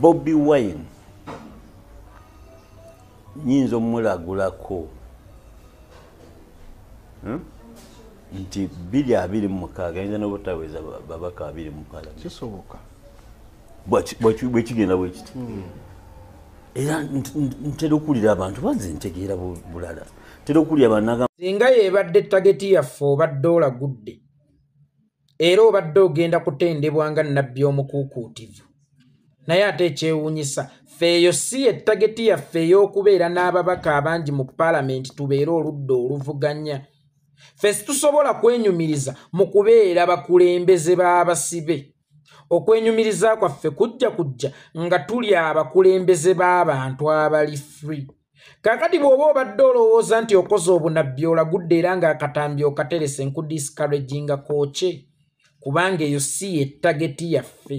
bobi wine nyinza omulagulako hmm? nti 226 ayinza nobutaweza babaka 26 bwekigenda bwekiti era ntera okuwulira abantu bazi ntegeera bulala ntera okuwulira banaga singa yebadde etageti yaffe obadde olagudde era obadde ogenda kutendebwa nga nabbi omukuukuutivu naye ate ekyewuunyisa fe eyo si yettageti yaffe ey'okubeera n'ababaka abangi mu paalamenti tubeere oludda oluvuganya fe situsobola kwenyumiriza mu kubeera bakulembeze b'abasibe okwenyumiriza kwaffe kujja kujja nga tuli abakulembeze b'abantu abali fri kakati bw'oba obadde olowooza nti okoze obunabbi olagudde era ng'akatambi okaterese nkudiskaraginga kooke kubanga eyo si yettageti yaffe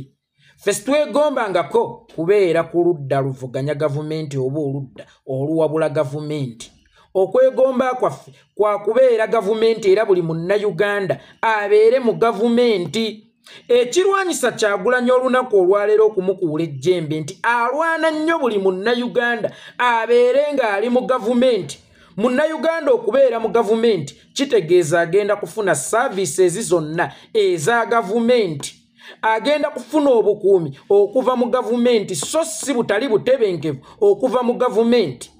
festwegombangako kubeera ku ludda luvuganya gavumenti oba oludda oluwabula gavumenti okwegomba kwaffe kwa kubeera gavumenti era buli munnayuganda abeere mu gavumenti ekirwanyisa kyagulanya olunaku olwaleero okumukuula ejjembe nti alwana nnyo buli munnayuganda abeere ng'ali mu gavumenti munnayuganda okubeera mu gavumenti kitegeeza agenda kufuna saaviisi ezi zonna eza gavumenti agenda kufuna obukuumi okuva mu gavumenti so si butali butebenkevu okuva mu gavumenti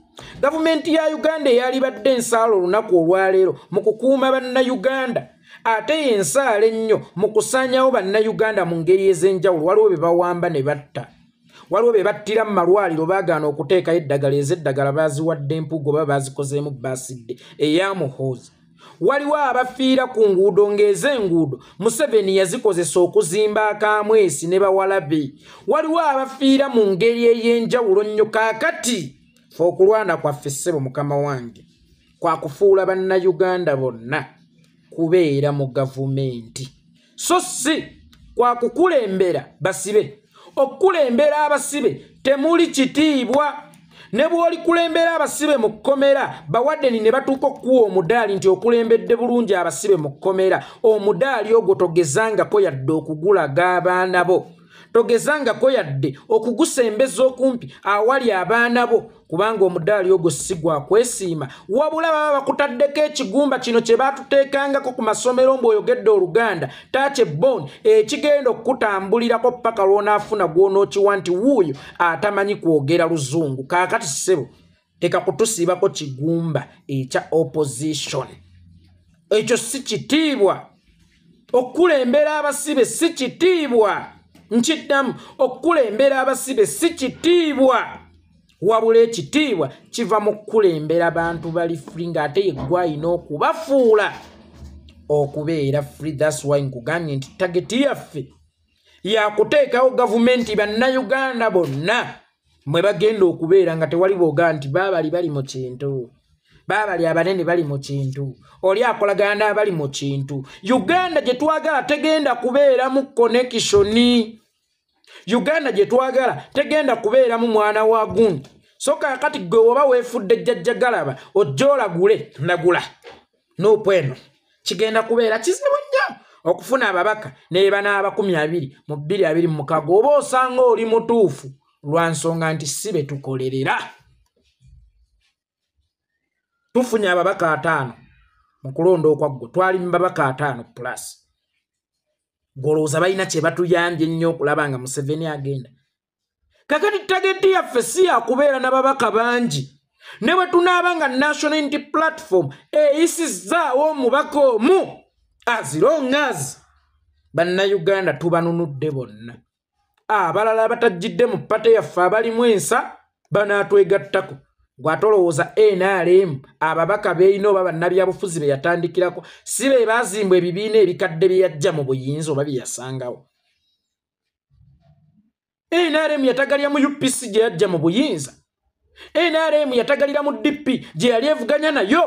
gavumenti ya uganda eyali badde ensaala olunaku olwaleero mu kukuuma bannayuganda ate yensaala ennyo mu kusaanyawo bannayuganda mu ngeri ez'enjawulo waliwo be bawamba ne batta waliwo be battira mu malwaliro baagaana okuteekayo eddagala ez'eddagala baaziwadde empugo oba baazikozeemu baasidde eyamuhooza waliwo abafiira ku nguudo ng'ez'enguudo museveni yazikozesa okuzimba akamwesi ne bawalabe waliwo abafiira mu ngeri ey'enjawulo nnyo kaakati fe okulwana kwaffe ssebo mukama wange kwa kufuula bannayuganda bonna kubeera mu gavumenti so si kwa kukulembera basibe okukulembera abasibe temuli kitiibwa ne bw'olikulembera abasibe mu kkomera bawaddeni ne batuuka okkuwa omudaali nti okulembedde bulungi abasibe mu kkomera omudaali ogwo togezangako yadde okugulaga abaana bo togezangako yadde okugusembeza okumpi awali abaana bo kubanga omudaali ogwo si gwa kwesiima wabula baba bakutaddeko ekigumba kino kye baatuteekangako ku masomero mbweoyogedde oluganda taki bon ekigenda okukutambulirako paka lw'onaafuna gw'onookiwa nti wuuyo atamanyi kwogera luzungu kaakati sebo teka kutusiibako kigumba ekya opposition ekyo si kitiibwa okukulembera abasibe si kitiibwa nkiddamu okukulembera abasibe si kitiibwa wabula ekitiibwa kiva mu kukulembera bantu bali fri ngaate yeggwa ayina okubafuula okubeera fri thaswy nkugambye nti tageti yaffe yakuteekawo gavumenti bannayuganda bonna mwe bagenda okubeera nga tewali booga nti baabali bali mu kintu baabali abanene bali mu kintu oli akolagana n'abali mu kintu uganda gye twagala tegenda kubeeramu konekishoni uganda gye twagala tegenda kubeeramu mwana wa gundi soka kati gwe oba weefudde jjajja galaba ojjoolagule nagula nopu eno kigenda kubeera kizibu nnyo okufuna ababaka neeba n'abakumi abiri mu bbiri abiri mu mukago oba osanga oli mutuufu lwa nsonga nti si betukolerera tufunye ababaka ataano mu kulonda okwaggwe twali mu babaka ataano pulasi golowooza balina kye batuyambye ennyo okulaba nga museveni agenda kakati tageti yaffe si yakubeera n'ababaka bangi ne bwe tunaaba nga national unity platform eyisizzaawo omubaka omu azirongazi bannayuganda tubanunudde bonna abalala abatajjidde mu pate yaffe abalimu ensa banaatwegattako gwatolowooza nrm ababaka beyina oba bannabyabufuzi beyatandikirako si be bazimbwa ebibiina ebikadde byeyajja mu buyinza oba byeyasangawo nrm yatagalira mu upc gye yajja mu buyinza nrm yatagalira mu dp gye yali evuganya nayo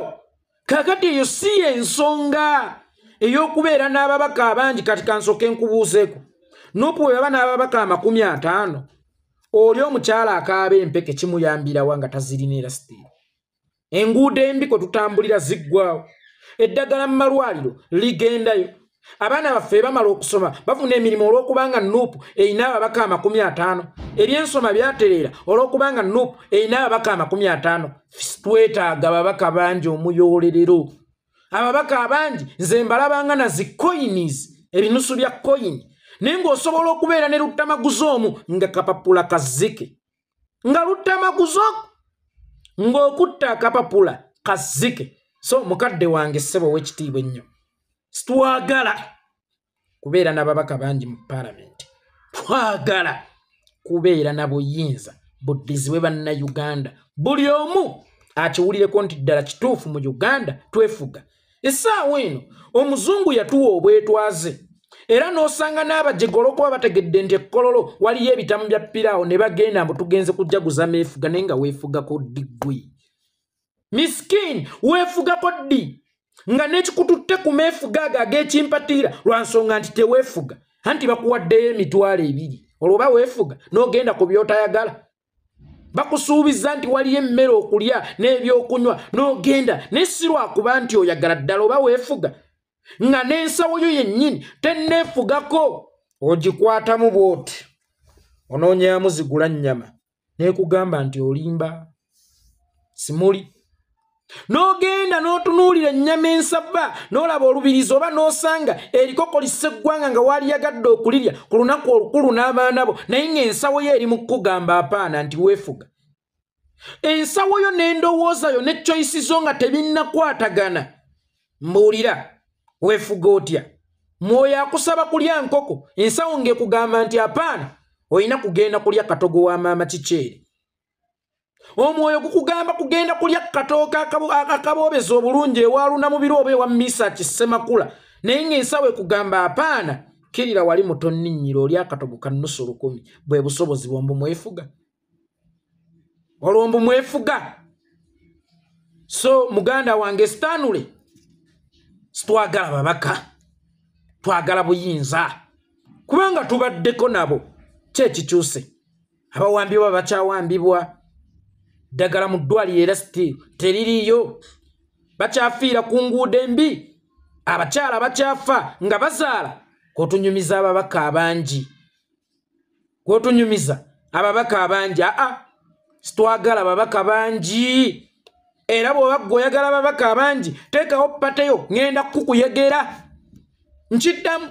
kakati eyo si yensonga ey'okubeera n'ababaka abangi kati kansoke nkubuuzeeko nopu we baba n'ababaka amakumi ataano oli omukyala akaaba empeke kimuyambirawa nga tazirina era siteeri enguudo embi kwe tutambulira ziggwawo eddagala mu malwaliro ligendayo abaana baffe bamala okusoma bafuna emirimu olw'okubanga nuupu erina ababaka amakumi ataano eryensoma byatereera olw'okubanga nuupu erina ababaka amakumi ataano fisitwetaaga ababaka bangi omuyoolerero ababaka abangi nze mbalabanga nazi koyinis ebinusu bya koyini naye ng'osobola okubeera ne luttamaguzi omu nga kapapula kazzike nga luttamaguzo ng'okutta akapapula kazzike so mukadde wange ssebo w'ekitiibwa ennyo twagala kubeera n'ababaka bangi mu paalamenti twagala kubeera na buyinza buddizibwe bannayuganda buli omu akiwulireko nti ddala kituufu mu uganda twefuga essaawa eno omuzungu yatuwa obwetwaze era n'osanga n'abajegologo abategedde nti ekkololo waliyo ebitamu bya piraawo ne bagenda mbu tugenze kujjaguza meefuga naye nga weefugako ddiggwi miskin weefugako ddi nga n'ekikututte ku meefuga ago ag'ekimpatiira lwa nsonga nti teweefuga anti bakuwaddeyo emitwalo ebiri olwoba weefuga n'ogenda ku by'otayagala bakusuubiza nti waliyo emmere okulya n'ebyokunywa n'ogenda naye si lwakuba nti oyagala ddala oba weefuga nga n'ensawo yo yennyini tenneefugako ogikwatamu bw'oti onoonyamu zigula nnyama neekugamba nti olimba simuli n'ogenda n'otunuulira ennyama ensava n'olaba olubirizi oba n'osanga erikoko lisse eggwanga nga waalyagadde okulirya ku lunaku olukulu n'abaana bo naye ng'ensawo yo eri mu kkugamba apaana nti weefuga ensawo yo n'endowooza yo ne choyisi zo nga tebinnakwatagana mbuulira weefuga otya mwoyo akusaba kulya nkoko ensawo ngaekugamba nti apaana olina kugenda kulya katogo wa maama kikyeri omwoyo gukugamba kugenda kulya katooka akaboobeza obulungi ewaaluna mubiri oba ewa misa kisemakula naye ngaensawo ekugamba apaana kirira wali mutonninyira oli akatogo kanusu lukumi bwe busobozi bwombu mwefuga olwombu mwefuga so muganda wange stanule Twagala babaka. Twagala buyinza. Kubanga tubaddeko nabo. Kyekikyuse. Abawambibwa bakyawambibwa. Ddagala mu ddwali era siti teririiyo. Bakyafiira ku nguudo embi. Abakyala bakyafa nga bazaala. Kw'otunyumiza ababaka abangi. Kw'otunyumiza ababaka abangi. A'a. Situwagala babaka bangi. era bwoba gweoyagala ababaka abangi teekawo pateyo ŋenda kukuyegera nkiddamu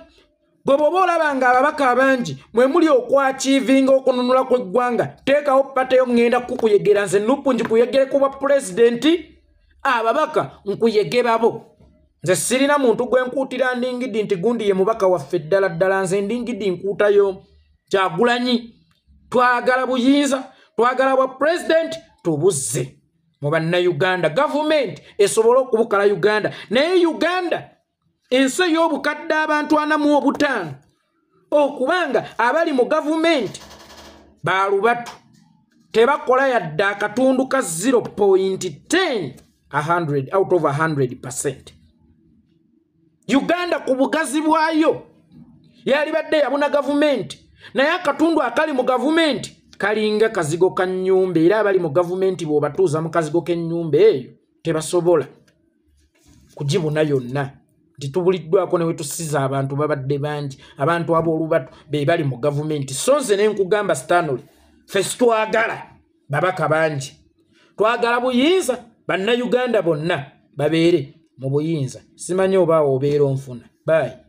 bwe bwoba olabanga ababaka abangi mwe muli okwakiivinga okununula kweggwanga teekawo pateyo ŋenda kukuyegera nze nupu njikuyegere ku bwa pulezidenti ababaka nkuyegebabo nze sirina muntu gwe nkuutira ndingidi nti gundi ye mubaka waffe eddala ddala nze ndingidi nkuutayo kyagulanyi twagala buyinza twagala bwa pulezidenti tubuzze mu bannayuganda gavumenti esobole okubukala uganda naye uganda ensi ey'obukadde abantu anamu obutaano okubanga abali mu gavumenti baalubatu tebakola yadde akatundu ka 0.100 uganda ku bugazi bwayo yalibadde yabuna gavumenti naye akatundu akali mu gavumenti kalinga kazigo ka nnyumba era abali mu gavumenti bw'obatuuza mu kazigo k'ennyumba eyo tebasobola kugibuna yonna nti tubuliddwako ne wetusiza abantu babadde bangi abantu ab'olubatu be bali mu gavumenti so nze ne nkugamba stanoly fe situwagala babaka bangi twagala buyinza bannayuganda bonna babeere mu buyinza simanyi obaawo obeera onfuna baayi